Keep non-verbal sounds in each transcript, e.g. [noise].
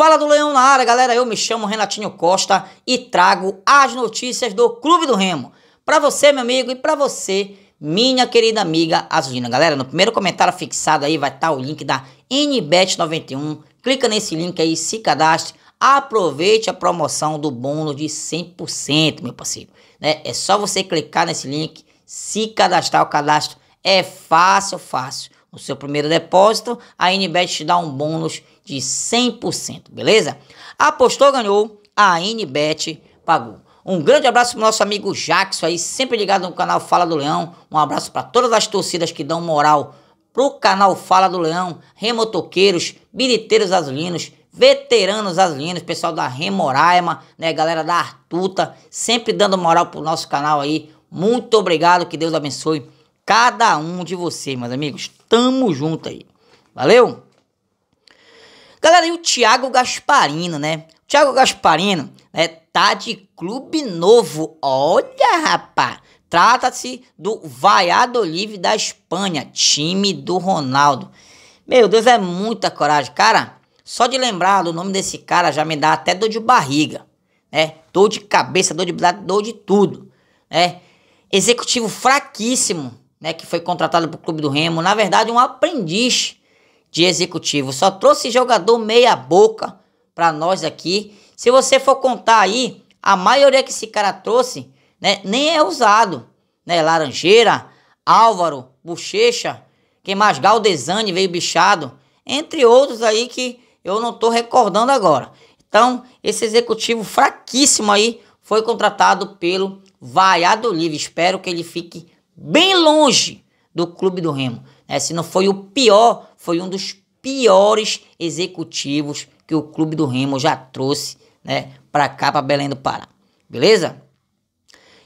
Fala do Leão na área, galera. Eu me chamo Renatinho Costa e trago as notícias do Clube do Remo. Para você, meu amigo, e para você, minha querida amiga azulina. Galera, no primeiro comentário fixado aí vai estar tá o link da NBet91. Clica nesse link aí, se cadastre. Aproveite a promoção do bônus de 100%, meu parceiro. Né? É só você clicar nesse link, se cadastrar. O cadastro é fácil, fácil o seu primeiro depósito, a Inbet te dá um bônus de 100%, beleza? Apostou, ganhou, a Inbet pagou. Um grande abraço para o nosso amigo Jackson aí, sempre ligado no canal Fala do Leão. Um abraço para todas as torcidas que dão moral pro canal Fala do Leão, remotoqueiros, biliteiros azulinos, veteranos azulinos, pessoal da Remoraima, né, galera da Artuta, sempre dando moral pro nosso canal aí. Muito obrigado, que Deus abençoe cada um de vocês, meus amigos. Tamo junto aí. Valeu? Galera, e o Thiago Gasparino, né? O Thiago Gasparino né, tá de clube novo. Olha, rapaz. Trata-se do Valladolid da Espanha, time do Ronaldo. Meu Deus, é muita coragem. Cara, só de lembrar do nome desse cara já me dá até dor de barriga, né? Dor de cabeça, dor de dor de tudo, né? Executivo fraquíssimo, né, que foi contratado para o Clube do Remo, na verdade um aprendiz de executivo. Só trouxe jogador meia boca para nós aqui. Se você for contar aí, a maioria que esse cara trouxe, né, nem é usado, né? Laranjeira, Álvaro, Bochecha, quem mais? Galdesani veio bichado, entre outros aí que eu não estou recordando agora. Então, esse executivo fraquíssimo aí foi contratado pelo Vaiado Livre. Espero que ele fique bem longe do clube do Remo. Né? se não foi o pior, foi um dos piores executivos que o clube do Remo já trouxe né, para cá, para Belém do Pará. Beleza?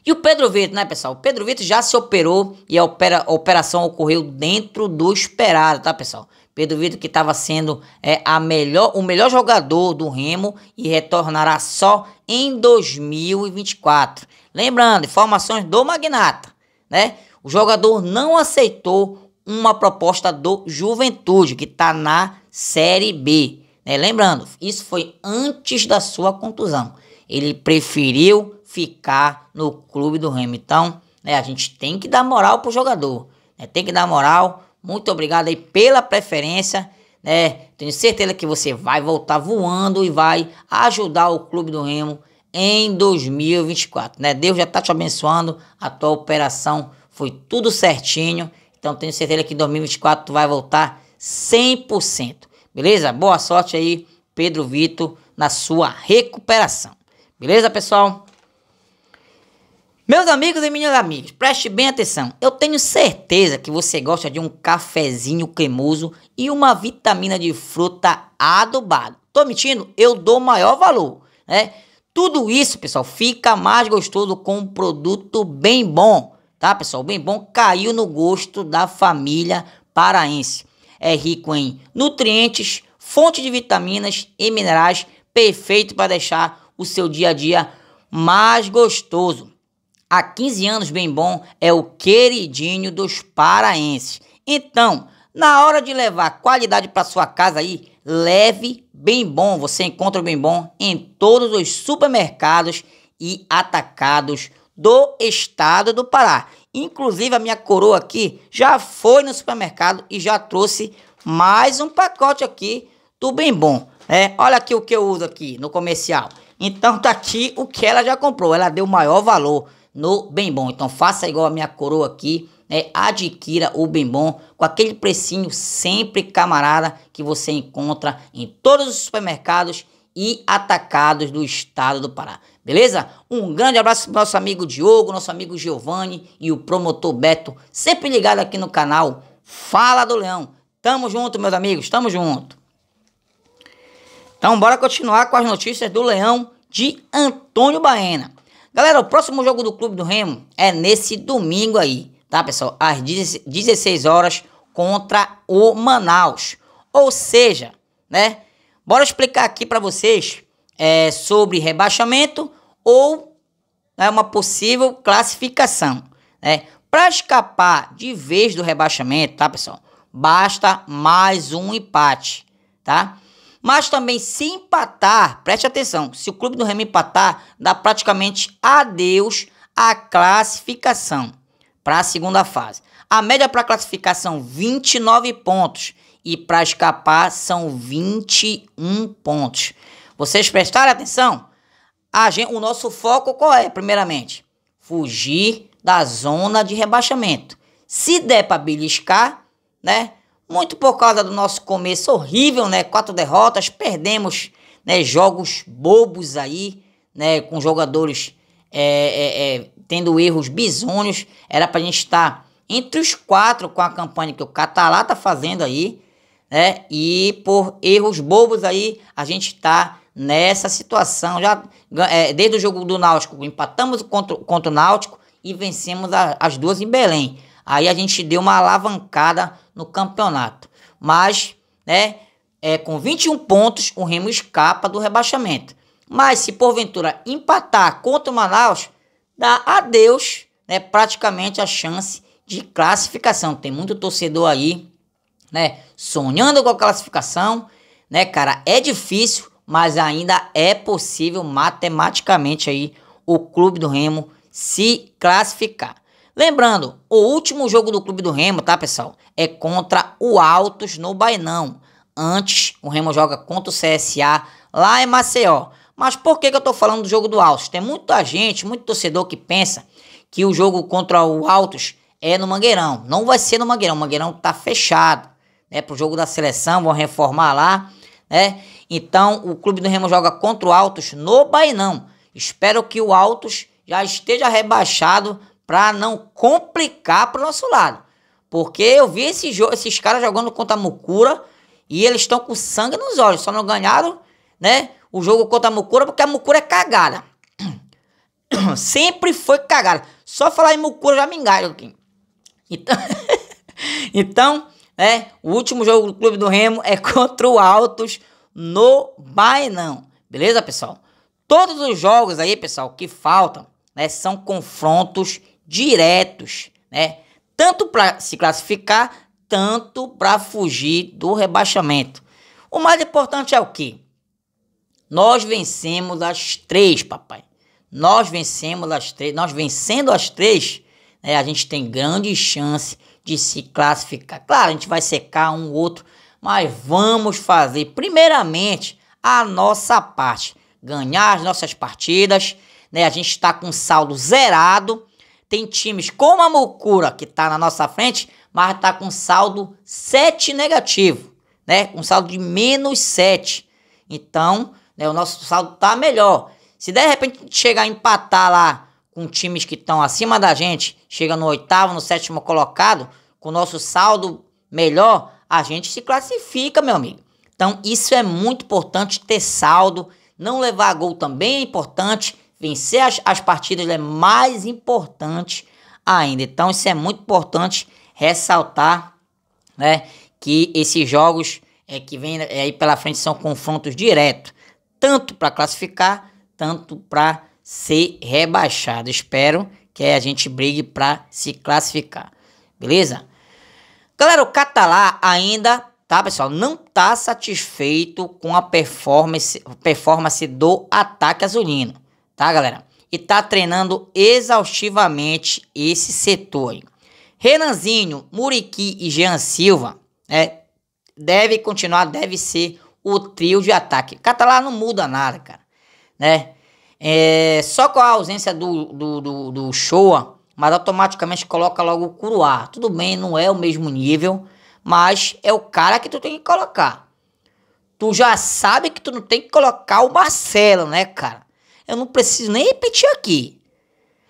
E o Pedro Vitor, né, pessoal? O Pedro Vitor já se operou e a, opera, a operação ocorreu dentro do esperado, tá, pessoal? Pedro Vitor que estava sendo é, a melhor, o melhor jogador do Remo e retornará só em 2024. Lembrando, informações do Magnata né? O jogador não aceitou uma proposta do Juventude, que está na Série B. Né? Lembrando, isso foi antes da sua contusão. Ele preferiu ficar no clube do Remo. Então, né, a gente tem que dar moral pro jogador. Né? Tem que dar moral. Muito obrigado aí pela preferência. Né? Tenho certeza que você vai voltar voando e vai ajudar o clube do Remo em 2024, né? Deus já está te abençoando, a tua operação foi tudo certinho, então tenho certeza que em 2024 tu vai voltar 100%. Beleza? Boa sorte aí, Pedro Vitor, na sua recuperação. Beleza, pessoal? Meus amigos e minhas amigas, preste bem atenção. Eu tenho certeza que você gosta de um cafezinho cremoso e uma vitamina de fruta adubada. Tô mentindo? Eu dou maior valor, né? Tudo isso, pessoal, fica mais gostoso com um produto bem bom, tá, pessoal? Bem bom caiu no gosto da família paraense. É rico em nutrientes, fonte de vitaminas e minerais, perfeito para deixar o seu dia a dia mais gostoso. Há 15 anos, Bem Bom é o queridinho dos paraenses. Então, na hora de levar qualidade para sua casa aí, Leve Bem Bom. Você encontra o Bem Bom em todos os supermercados e atacados do estado do Pará. Inclusive, a minha coroa aqui já foi no supermercado e já trouxe mais um pacote aqui do Bem Bom. É, olha aqui o que eu uso aqui no comercial. Então tá aqui o que ela já comprou. Ela deu maior valor no Bem Bom. Então faça igual a minha coroa aqui né, adquira o bem bom com aquele precinho sempre camarada que você encontra em todos os supermercados e atacados do estado do Pará. Beleza? Um grande abraço para nosso amigo Diogo, nosso amigo Giovanni e o promotor Beto, sempre ligado aqui no canal Fala do Leão. Tamo junto, meus amigos, tamo junto. Então, bora continuar com as notícias do Leão de Antônio Baena. Galera, o próximo jogo do Clube do Remo é nesse domingo aí tá, pessoal? Às 16 horas contra o Manaus. Ou seja, né? Bora explicar aqui para vocês é, sobre rebaixamento ou né, uma possível classificação, né? Para escapar de vez do rebaixamento, tá, pessoal? Basta mais um empate, tá? Mas também se empatar, preste atenção, se o clube do Remo empatar, dá praticamente adeus à classificação para a segunda fase. A média para classificar são 29 pontos e para escapar são 21 pontos. Vocês prestaram atenção? Gente, o nosso foco qual é, primeiramente? Fugir da zona de rebaixamento. Se der para beliscar, né? Muito por causa do nosso começo horrível, né? Quatro derrotas, perdemos né, jogos bobos aí, né? Com jogadores é, é, é, tendo erros bizonhos. Era para a gente estar tá entre os quatro com a campanha que o Catalá está fazendo aí, né? E por erros bobos aí, a gente está nessa situação. Já é, desde o jogo do Náutico, empatamos contra, contra o Náutico e vencemos a, as duas em Belém. Aí a gente deu uma alavancada no campeonato. Mas, né, é, com 21 pontos, o Remo escapa do rebaixamento. Mas se porventura empatar contra o Manaus, dá adeus, né, praticamente a chance de classificação. Tem muito torcedor aí, né, sonhando com a classificação, né, cara, é difícil, mas ainda é possível matematicamente aí o clube do Remo se classificar. Lembrando, o último jogo do clube do Remo, tá, pessoal, é contra o Altos no Bainão. Antes, o Remo joga contra o CSA lá em Maceió. Mas por que, que eu estou falando do jogo do Altos? Tem muita gente, muito torcedor que pensa que o jogo contra o Altos é no Mangueirão. Não vai ser no Mangueirão, o Mangueirão tá fechado né, Pro jogo da seleção, vão reformar lá. Né? Então o Clube do Remo joga contra o Altos no Bainão. Espero que o Altos já esteja rebaixado para não complicar pro nosso lado. Porque eu vi esse esses caras jogando contra a Mucura e eles estão com sangue nos olhos, só não ganharam, né? o jogo contra a Mucura, porque a Mucura é cagada. [clears throat] Sempre foi cagada. Só falar em Mucura já me engajo aqui. Então, [laughs] então né, o último jogo do Clube do Remo é [laughs] contra o Altos no Bainão. Beleza, pessoal? Todos os jogos aí, pessoal, que faltam, né, são confrontos diretos, né? Tanto para se classificar, tanto para fugir do rebaixamento. O mais importante é o quê? Nós vencemos as três, papai. Nós vencemos as três. Nós vencendo as três, né, a gente tem grande chance de se classificar. Claro, a gente vai secar um outro, mas vamos fazer, primeiramente, a nossa parte. Ganhar as nossas partidas. Né? A gente está com saldo zerado. Tem times como a Mucura, que está na nossa frente, mas está com saldo 7 negativo. Né? com saldo de menos 7. Então, né? O nosso saldo tá melhor. Se de repente chegar a empatar lá com times que estão acima da gente, chega no oitavo, no sétimo colocado, com o nosso saldo melhor, a gente se classifica, meu amigo. Então, isso é muito importante ter saldo. Não levar gol também é importante. Vencer as, as partidas é mais importante ainda. Então, isso é muito importante ressaltar né, que esses jogos é, que vem é, aí pela frente são confrontos diretos tanto para classificar, tanto para ser rebaixado. Espero que a gente brigue para se classificar. Beleza? Galera, o Catalá ainda, tá, pessoal, não tá satisfeito com a performance, performance do ataque azulino, tá, galera? E tá treinando exaustivamente esse setor aí. Renanzinho, Muriqui e Jean Silva, né, deve continuar, deve ser o trio de ataque. Catalá não muda nada, cara. Né? É, só com a ausência do, do, do, do mas automaticamente coloca logo o Curuá. Tudo bem, não é o mesmo nível, mas é o cara que tu tem que colocar. Tu já sabe que tu não tem que colocar o Marcelo, né, cara? Eu não preciso nem repetir aqui.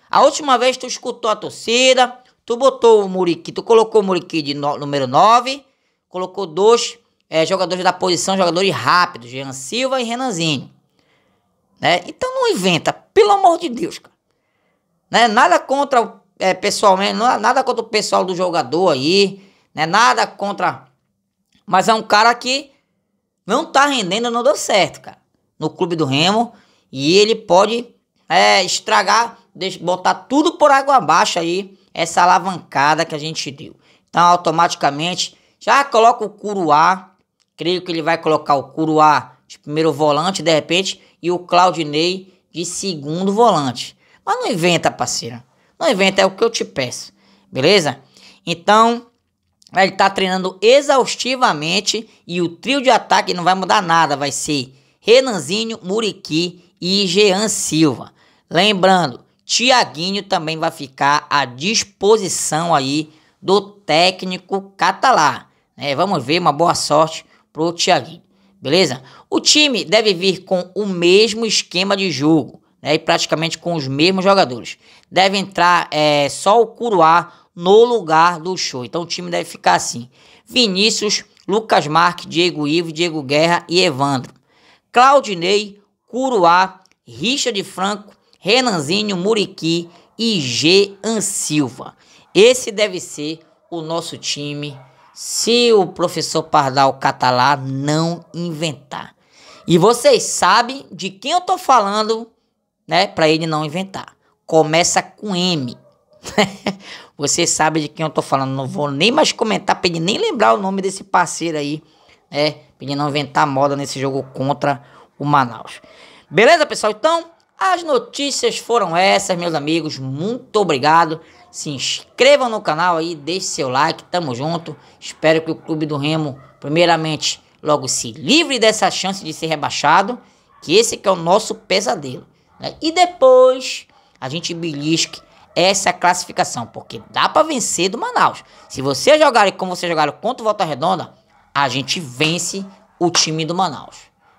A última vez tu escutou a torcida, tu botou o Muriqui, tu colocou o Muriqui de no, número 9, colocou dois é, jogadores da posição, jogadores rápidos, Jean Silva e Renanzinho. Né? Então não inventa, pelo amor de Deus, cara. Né? Nada contra é, pessoalmente, né? nada contra o pessoal do jogador aí, né? Nada contra. Mas é um cara que não tá rendendo, não deu certo, cara. No clube do Remo. E ele pode é, estragar, botar tudo por água abaixo aí, essa alavancada que a gente deu. Então, automaticamente, já coloca o Curuá Creio que ele vai colocar o Curuá de primeiro volante, de repente, e o Claudinei de segundo volante. Mas não inventa, parceira. Não inventa, é o que eu te peço. Beleza? Então, ele tá treinando exaustivamente e o trio de ataque não vai mudar nada. Vai ser Renanzinho, Muriqui e Jean Silva. Lembrando, Tiaguinho também vai ficar à disposição aí do técnico catalá. É, né? vamos ver, uma boa sorte pro Thiaguinho, beleza? O time deve vir com o mesmo esquema de jogo, né, e praticamente com os mesmos jogadores. Deve entrar é, só o Curuá no lugar do show. Então o time deve ficar assim: Vinícius, Lucas Marques, Diego Ivo, Diego Guerra e Evandro. Claudinei, Curuá, Richard Franco, Renanzinho, Muriqui e Jean Silva. Esse deve ser o nosso time se o professor Pardal Catalá não inventar. E vocês sabem de quem eu tô falando, né? Para ele não inventar. Começa com M. [laughs] vocês sabem de quem eu tô falando. Não vou nem mais comentar para nem lembrar o nome desse parceiro aí, né? Para não inventar moda nesse jogo contra o Manaus. Beleza, pessoal? Então, as notícias foram essas, meus amigos. Muito obrigado se inscrevam no canal aí, deixe seu like, tamo junto. Espero que o Clube do Remo, primeiramente, logo se livre dessa chance de ser rebaixado, que esse que é o nosso pesadelo. Né? E depois a gente belisque essa classificação, porque dá para vencer do Manaus. Se vocês jogarem como vocês jogaram contra o Volta Redonda, a gente vence o time do Manaus.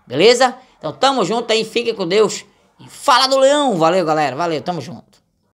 Beleza? Então tamo junto aí, fique com Deus e fala do Leão. Valeu, galera. Valeu, tamo junto.